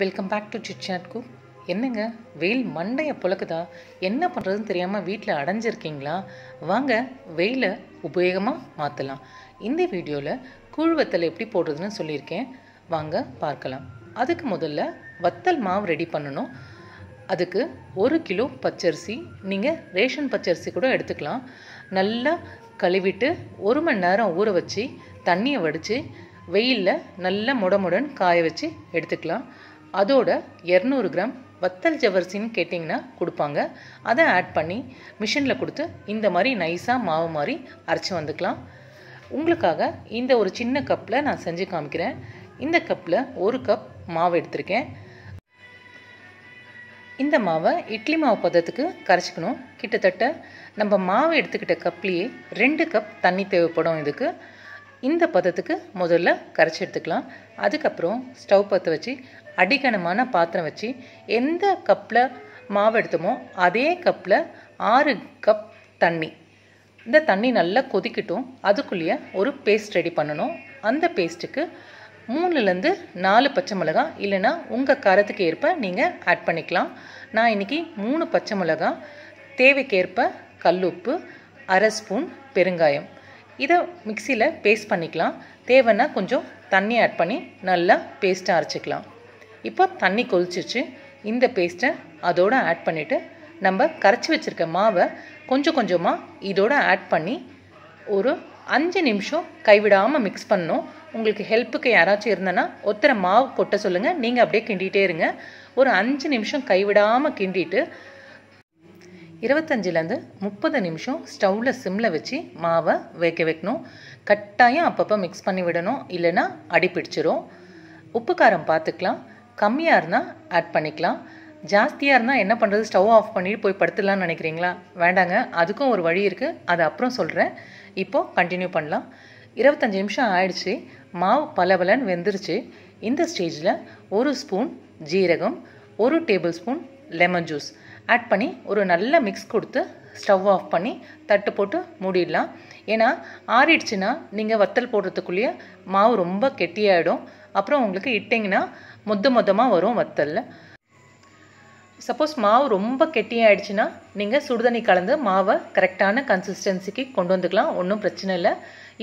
welcome back to chitchat cook என்னங்க வெயில் மண்டையை புழக்குதா என்ன பண்ணுறதுன்னு தெரியாமல் வீட்டில் அடைஞ்சிருக்கீங்களா வாங்க வெயிலை உபயோகமாக மாற்றலாம் இந்த வீடியோவில் கூழ் வத்தல் எப்படி போடுறதுன்னு சொல்லியிருக்கேன் வாங்க பார்க்கலாம் அதுக்கு முதல்ல வத்தல் மாவு ரெடி பண்ணணும் அதுக்கு ஒரு கிலோ பச்சரிசி நீங்கள் ரேஷன் பச்சரிசி கூட எடுத்துக்கலாம் நல்லா கழுவிட்டு ஒரு மணி நேரம் ஊற வச்சு தண்ணியை வடித்து வெயிலில் நல்லா முடமுடன் காய வச்சு எடுத்துக்கலாம் அதோட இரநூறு கிராம் வத்தல் ஜவர்சின்னு கேட்டிங்கன்னா கொடுப்பாங்க அதை ஆட் பண்ணி மிஷினில் கொடுத்து இந்த மாதிரி நைஸாக மாவு மாதிரி அரைச்சி வந்துக்கலாம் உங்களுக்காக இந்த ஒரு சின்ன கப்பில் நான் செஞ்சு காமிக்கிறேன் இந்த கப்பில் ஒரு கப் மாவு எடுத்திருக்கேன் இந்த மாவை இட்லி மாவு பதத்துக்கு கரைச்சிக்கணும் கிட்டத்தட்ட நம்ம மாவு எடுத்துக்கிட்ட கப்லேயே ரெண்டு கப் தண்ணி தேவைப்படும் இதுக்கு இந்த பதத்துக்கு முதல்ல கரைச்சி எடுத்துக்கலாம் அதுக்கப்புறம் ஸ்டவ் பற்ற வச்சு அடிக்கணமான பாத்திரம் வச்சு எந்த கப்பில் மாவு எடுத்தோமோ அதே கப்பில் ஆறு கப் தண்ணி இந்த தண்ணி நல்லா கொதிக்கட்டும் அதுக்குள்ளேயே ஒரு பேஸ்ட் ரெடி பண்ணணும் அந்த பேஸ்ட்டுக்கு மூணுலேருந்து நாலு பச்சை மிளகா இல்லைனா உங்கள் காரத்துக்கு ஏற்ப நீங்கள் ஆட் பண்ணிக்கலாம் நான் இன்றைக்கி மூணு பச்சை மிளகா தேவைக்கேற்ப கல்லுப்பு அரை ஸ்பூன் பெருங்காயம் இதை மிக்சியில் பேஸ்ட் பண்ணிக்கலாம் தேவைன்னா கொஞ்சம் தண்ணி ஆட் பண்ணி நல்லா பேஸ்ட்டாக அரைச்சிக்கலாம் இப்போ தண்ணி கொதிச்சிச்சு இந்த பேஸ்ட்டை அதோடு ஆட் பண்ணிவிட்டு நம்ம கரைச்சி வச்சுருக்க மாவை கொஞ்சம் கொஞ்சமாக இதோடு ஆட் பண்ணி ஒரு அஞ்சு நிமிஷம் கைவிடாமல் மிக்ஸ் பண்ணணும் உங்களுக்கு ஹெல்ப்புக்கு யாராச்சும் இருந்தேன்னா ஒருத்தரை மாவு கொட்ட சொல்லுங்கள் நீங்கள் அப்படியே கிண்டிகிட்டே இருங்க ஒரு அஞ்சு நிமிஷம் கைவிடாமல் கிண்டிட்டு இருபத்தஞ்சிலேருந்து முப்பது நிமிஷம் ஸ்டவ்வில் சிம்மில் வச்சு மாவை வேக வைக்கணும் கட்டாயம் அப்பப்போ மிக்ஸ் பண்ணி விடணும் இல்லைன்னா அடி பிடிச்சிரும் உப்பு காரம் பார்த்துக்கலாம் கம்மியாக இருந்தால் ஆட் பண்ணிக்கலாம் ஜாஸ்தியாக இருந்தால் என்ன பண்ணுறது ஸ்டவ் ஆஃப் பண்ணிட்டு போய் படுத்துடலாம்னு நினைக்கிறீங்களா வேண்டாங்க அதுக்கும் ஒரு வழி இருக்குது அது அப்புறம் சொல்கிறேன் இப்போது கண்டினியூ பண்ணலாம் இருபத்தஞ்சி நிமிஷம் ஆயிடுச்சு மாவு பலபலன்னு வெந்துருச்சு இந்த ஸ்டேஜில் ஒரு ஸ்பூன் ஜீரகம் ஒரு tablespoon lemon juice add பண்ணி ஒரு நல்ல மிக்ஸ் கொடுத்து ஸ்டவ் ஆஃப் பண்ணி தட்டு போட்டு மூடிடலாம் ஏன்னா ஆறிடுச்சுன்னா நீங்கள் வத்தல் போடுறதுக்குள்ளேயே மாவு ரொம்ப கெட்டியாயிடும் அப்புறம் உங்களுக்கு இட்டிங்கன்னா மொத்த மொத்தமாக வரும் வத்தலில் சப்போஸ் மாவு ரொம்ப கெட்டியாயிடுச்சுன்னா நீங்கள் சுடுதண்ணி கலந்து மாவை கரெக்டான கன்சிஸ்டன்சிக்கு கொண்டு வந்துக்கலாம் ஒன்றும் பிரச்சனை இல்லை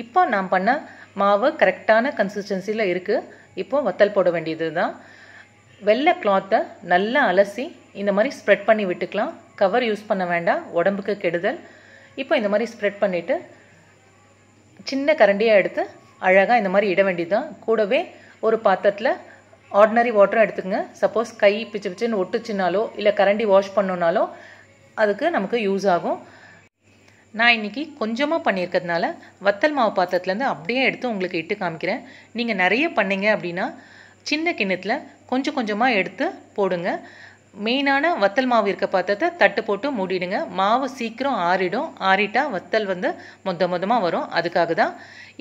இப்போ நான் பண்ண மாவு கரெக்டான கன்சிஸ்டன்சியில் இருக்குது இப்போ வத்தல் போட வேண்டியது தான் வெள்ளை கிளாத்தை நல்லா அலசி இந்த மாதிரி ஸ்ப்ரெட் பண்ணி விட்டுக்கலாம் கவர் யூஸ் பண்ண வேண்டாம் உடம்புக்கு கெடுதல் இப்போ இந்த மாதிரி ஸ்ப்ரெட் பண்ணிவிட்டு சின்ன கரண்டியாக எடுத்து அழகாக இந்த மாதிரி இட வேண்டியதுதான் கூடவே ஒரு பாத்திரத்தில் ஆர்டினரி வாட்டரும் எடுத்துக்கங்க சப்போஸ் கை பிச்சு பிச்சுன்னு ஒட்டுச்சுனாலோ இல்லை கரண்டி வாஷ் பண்ணோனாலோ அதுக்கு நமக்கு யூஸ் ஆகும் நான் இன்றைக்கி கொஞ்சமாக பண்ணியிருக்கிறதுனால வத்தல் மாவு பாத்திரத்துலேருந்து அப்படியே எடுத்து உங்களுக்கு இட்டு காமிக்கிறேன் நீங்கள் நிறைய பண்ணீங்க அப்படின்னா சின்ன கிண்ணத்தில் கொஞ்சம் கொஞ்சமாக எடுத்து போடுங்க மெயினான வத்தல் மாவு இருக்க பார்த்தத தட்டு போட்டு மூடிடுங்க மாவு சீக்கிரம் ஆறிடும் ஆறிட்டால் வத்தல் வந்து மொத்த மொத்தமாக வரும் அதுக்காக தான்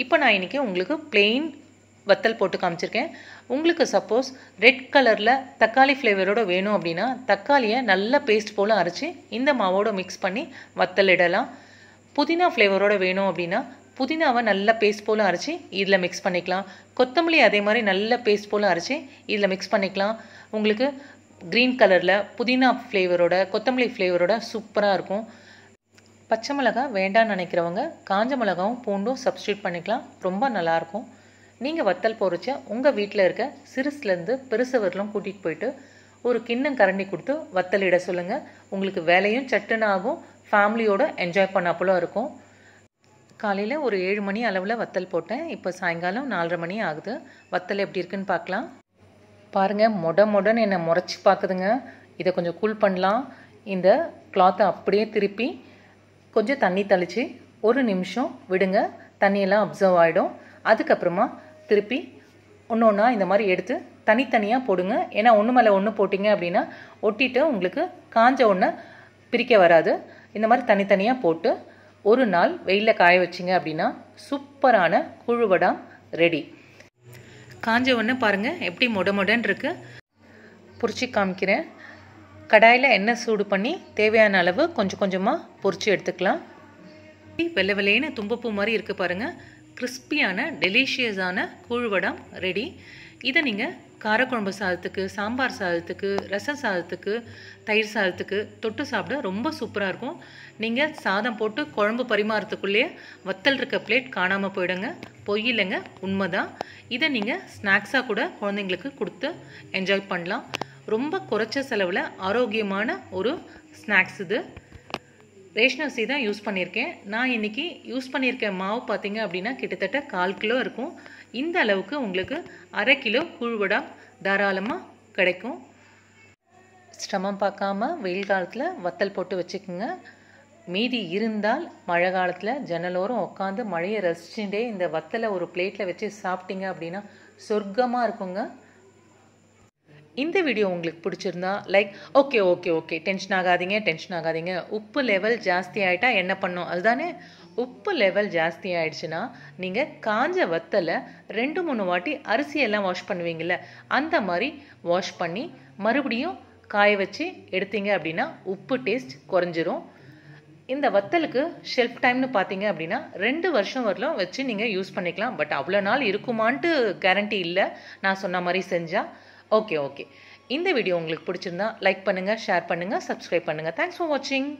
இப்போ நான் இன்னைக்கு உங்களுக்கு பிளெயின் வத்தல் போட்டு காமிச்சிருக்கேன் உங்களுக்கு சப்போஸ் ரெட் கலரில் தக்காளி ஃப்ளேவரோட வேணும் அப்படின்னா தக்காளியை நல்லா பேஸ்ட் போல் அரைச்சி இந்த மாவோடு மிக்ஸ் பண்ணி வத்தல் இடலாம் புதினா ஃப்ளேவரோட வேணும் அப்படின்னா புதினாவை நல்லா பேஸ்ட் போல் அரைச்சி இதில் மிக்ஸ் பண்ணிக்கலாம் கொத்தமல்லி அதே மாதிரி நல்லா பேஸ்ட் போல் அரைச்சி இதில் மிக்ஸ் பண்ணிக்கலாம் உங்களுக்கு க்ரீன் கலரில் புதினா ஃப்ளேவரோட கொத்தமல்லி ஃப்ளேவரோட சூப்பராக இருக்கும் பச்சை மிளகா வேண்டாம்னு நினைக்கிறவங்க காஞ்ச மிளகாவும் பூண்டும் சப்ஸ்டியூட் பண்ணிக்கலாம் ரொம்ப நல்லாயிருக்கும் நீங்கள் வத்தல் பொறிச்ச உங்கள் வீட்டில் இருக்க சிறுசுலேருந்து பெருசு கூட்டிகிட்டு போயிட்டு ஒரு கிண்ணம் கரண்டி கொடுத்து வத்தலிட சொல்லுங்கள் உங்களுக்கு வேலையும் சட்டுன்னு ஆகும் என்ஜாய் பண்ண இருக்கும் காலையில் ஒரு ஏழு மணி அளவில் வத்தல் போட்டேன் இப்போ சாயங்காலம் நாலரை மணி ஆகுது வத்தல் எப்படி இருக்குன்னு பார்க்கலாம் பாருங்கள் மொட மொடன்னு என்னை முறைச்சி பார்க்குதுங்க இதை கொஞ்சம் கூல் பண்ணலாம் இந்த கிளாத்தை அப்படியே திருப்பி கொஞ்சம் தண்ணி தெளித்து ஒரு நிமிஷம் விடுங்க தண்ணியெல்லாம் அப்சர்வ் ஆகிடும் அதுக்கப்புறமா திருப்பி ஒன்று ஒன்றா இந்த மாதிரி எடுத்து தனித்தனியாக போடுங்க ஏன்னா ஒன்று மேலே ஒன்று போட்டிங்க அப்படின்னா ஒட்டிட்டு உங்களுக்கு காஞ்ச ஒன்று பிரிக்க வராது இந்த மாதிரி தனித்தனியாக போட்டு ஒரு நாள் வெயிலில் காய வச்சிங்க அப்படின்னா சூப்பரான குழுவடம் ரெடி காஞ்ச ஒன்று பாருங்கள் எப்படி மொட மொடன்னு இருக்குது காமிக்கிறேன் கடாயில் எண்ணெய் சூடு பண்ணி தேவையான அளவு கொஞ்சம் கொஞ்சமாக பொறிச்சு எடுத்துக்கலாம் வெள்ளை வெள்ளைன்னு தும்பப்பூ மாதிரி இருக்குது பாருங்கள் கிறிஸ்பியான டெலிஷியஸான கூழ்வடம் ரெடி இதை நீங்கள் காரக்குழம்பு சாதத்துக்கு சாம்பார் சாதத்துக்கு ரசம் சாதத்துக்கு தயிர் சாதத்துக்கு தொட்டு சாப்பிட ரொம்ப சூப்பராக இருக்கும் நீங்கள் சாதம் போட்டு குழம்பு பரிமாறத்துக்குள்ளேயே வத்தல் இருக்க பிளேட் காணாமல் போயிடுங்க பொய் இல்லைங்க தான் இதை நீங்கள் ஸ்நாக்ஸாக கூட குழந்தைங்களுக்கு கொடுத்து என்ஜாய் பண்ணலாம் ரொம்ப குறைச்ச செலவில் ஆரோக்கியமான ஒரு ஸ்நாக்ஸ் இது ரேஷ்னல் சீ தான் யூஸ் பண்ணியிருக்கேன் நான் இன்றைக்கி யூஸ் பண்ணியிருக்க மாவு பார்த்திங்க அப்படின்னா கிட்டத்தட்ட கால் கிலோ இருக்கும் இந்த அளவுக்கு உங்களுக்கு அரை கிலோ கூழ்வடா தாராளமாக கிடைக்கும் சிரமம் பார்க்காம வெயில் காலத்தில் வத்தல் போட்டு வச்சுக்கோங்க மீதி இருந்தால் மழை காலத்தில் ஜன்னலோரம் உட்காந்து மழையை ரசிச்சுட்டே இந்த வத்தலை ஒரு பிளேட்டில் வச்சு சாப்பிட்டீங்க அப்படின்னா சொர்க்கமாக இருக்குங்க இந்த வீடியோ உங்களுக்கு பிடிச்சிருந்தா like okay okay okay tension ஆகாதீங்க டென்ஷன் ஆகாதீங்க உப்பு லெவல் ஜாஸ்தி ஆகிட்டா என்ன பண்ணும் அதுதானே உப்பு லெவல் ஜாஸ்தி ஆயிடுச்சுன்னா நீங்கள் காஞ்ச வத்தலை ரெண்டு மூணு வாட்டி அரிசியெல்லாம் வாஷ் பண்ணுவீங்கள்ல அந்த மாதிரி வாஷ் பண்ணி மறுபடியும் காய வச்சு எடுத்தீங்க அப்படின்னா உப்பு டேஸ்ட் குறைஞ்சிரும் இந்த வத்தலுக்கு ஷெல்ஃப் டைம்னு பார்த்தீங்க அப்படின்னா ரெண்டு வருஷம் வரலாம் வச்சு நீங்கள் யூஸ் பண்ணிக்கலாம் பட் அவ்வளோ நாள் இருக்குமான்ட்டு கேரண்டி இல்லை நான் சொன்ன மாதிரி செஞ்சால் ஓகே ஓகே இந்த வீடியோ உங்களுக்கு பிடிச்சிருந்தா லைக் பண்ணுங்கள் ஷேர் பண்ணுங்கள் சப்ஸ்கிரைப் பண்ணுங்கள் தேங்க்ஸ் ஃபார் வாட்சிங்